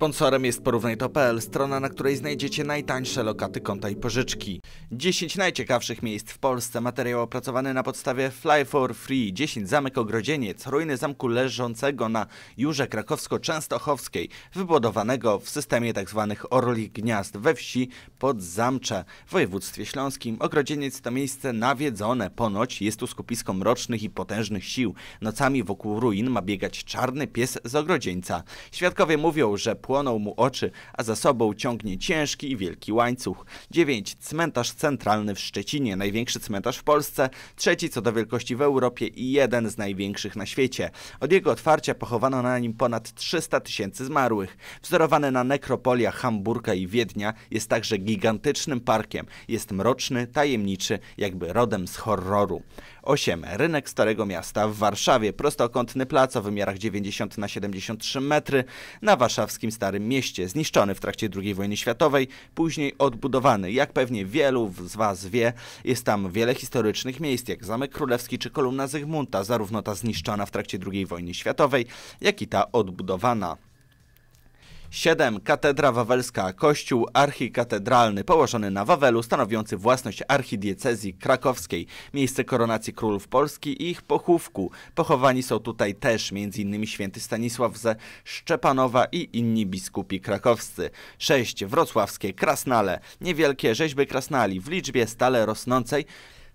Sponsorem jest porównaj.pl, strona, na której znajdziecie najtańsze lokaty konta i pożyczki. 10 najciekawszych miejsc w Polsce, materiał opracowany na podstawie Fly for Free, 10 Zamek Ogrodzieniec, ruiny zamku leżącego na Jurze Krakowsko-Częstochowskiej, wybudowanego w systemie tzw. Tak orli gniazd we wsi pod Zamcze w województwie śląskim. Ogrodzieniec to miejsce nawiedzone, ponoć jest tu skupisko mrocznych i potężnych sił. Nocami wokół ruin ma biegać czarny pies z ogrodzieńca. Świadkowie mówią, że zasłonął mu oczy, a za sobą ciągnie ciężki i wielki łańcuch. 9. Cmentarz centralny w Szczecinie, największy cmentarz w Polsce, trzeci co do wielkości w Europie i jeden z największych na świecie. Od jego otwarcia pochowano na nim ponad 300 tysięcy zmarłych. Wzorowany na nekropoliach Hamburga i Wiednia, jest także gigantycznym parkiem. Jest mroczny, tajemniczy, jakby rodem z horroru. 8. Rynek Starego Miasta w Warszawie. Prostokątny plac o wymiarach 90 na 73 metry na warszawskim Starym Mieście. Zniszczony w trakcie II wojny światowej, później odbudowany. Jak pewnie wielu z Was wie, jest tam wiele historycznych miejsc, jak Zamek Królewski czy Kolumna Zygmunta, zarówno ta zniszczona w trakcie II wojny światowej, jak i ta odbudowana. 7. Katedra Wawelska, kościół archikatedralny położony na Wawelu, stanowiący własność archidiecezji krakowskiej, miejsce koronacji królów Polski i ich pochówku. Pochowani są tutaj też m.in. święty Stanisław ze Szczepanowa i inni biskupi krakowscy. 6. Wrocławskie Krasnale, niewielkie rzeźby krasnali w liczbie stale rosnącej,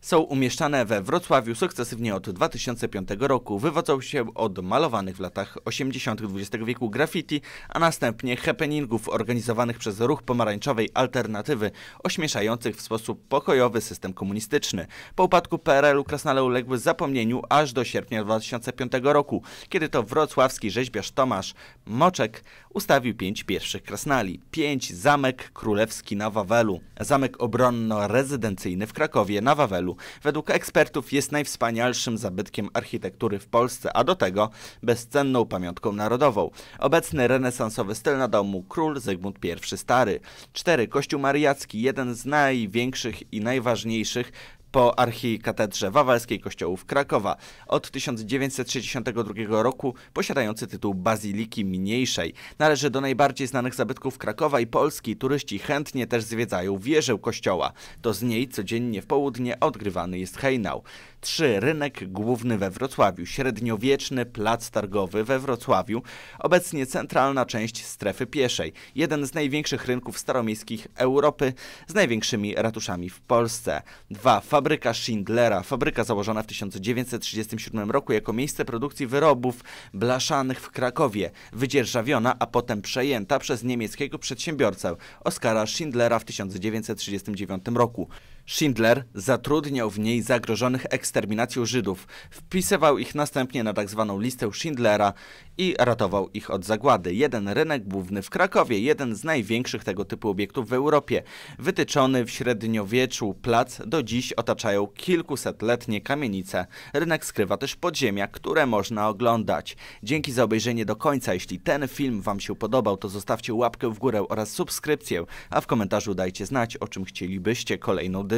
są umieszczane we Wrocławiu sukcesywnie od 2005 roku. Wywodzą się od malowanych w latach 80. XX wieku graffiti, a następnie happeningów organizowanych przez ruch pomarańczowej alternatywy, ośmieszających w sposób pokojowy system komunistyczny. Po upadku PRL-u Krasnale uległy zapomnieniu aż do sierpnia 2005 roku, kiedy to wrocławski rzeźbiarz Tomasz Moczek ustawił pięć pierwszych krasnali. Pięć Zamek Królewski na Wawelu. Zamek obronno-rezydencyjny w Krakowie na Wawelu. Według ekspertów jest najwspanialszym zabytkiem architektury w Polsce, a do tego bezcenną pamiątką narodową. Obecny renesansowy styl nadał mu król Zygmunt I Stary. Cztery Kościół Mariacki, jeden z największych i najważniejszych po archikatedrze wawelskiej kościołów Krakowa od 1962 roku posiadający tytuł Bazyliki Mniejszej. Należy do najbardziej znanych zabytków Krakowa i Polski. Turyści chętnie też zwiedzają wieżę kościoła. To z niej codziennie w południe odgrywany jest hejnał. 3. Rynek główny we Wrocławiu. Średniowieczny plac targowy we Wrocławiu. Obecnie centralna część strefy pieszej. Jeden z największych rynków staromiejskich Europy z największymi ratuszami w Polsce. 2. fab Fabryka Schindlera. Fabryka założona w 1937 roku jako miejsce produkcji wyrobów blaszanych w Krakowie, wydzierżawiona, a potem przejęta przez niemieckiego przedsiębiorcę Oskara Schindlera w 1939 roku. Schindler zatrudniał w niej zagrożonych eksterminacją Żydów, wpisywał ich następnie na tzw. Tak listę Schindlera i ratował ich od zagłady. Jeden rynek główny w Krakowie, jeden z największych tego typu obiektów w Europie. Wytyczony w średniowieczu plac do dziś otaczają kilkusetletnie kamienice. Rynek skrywa też podziemia, które można oglądać. Dzięki za obejrzenie do końca. Jeśli ten film Wam się podobał, to zostawcie łapkę w górę oraz subskrypcję, a w komentarzu dajcie znać, o czym chcielibyście kolejną dyskusję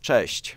Cześć!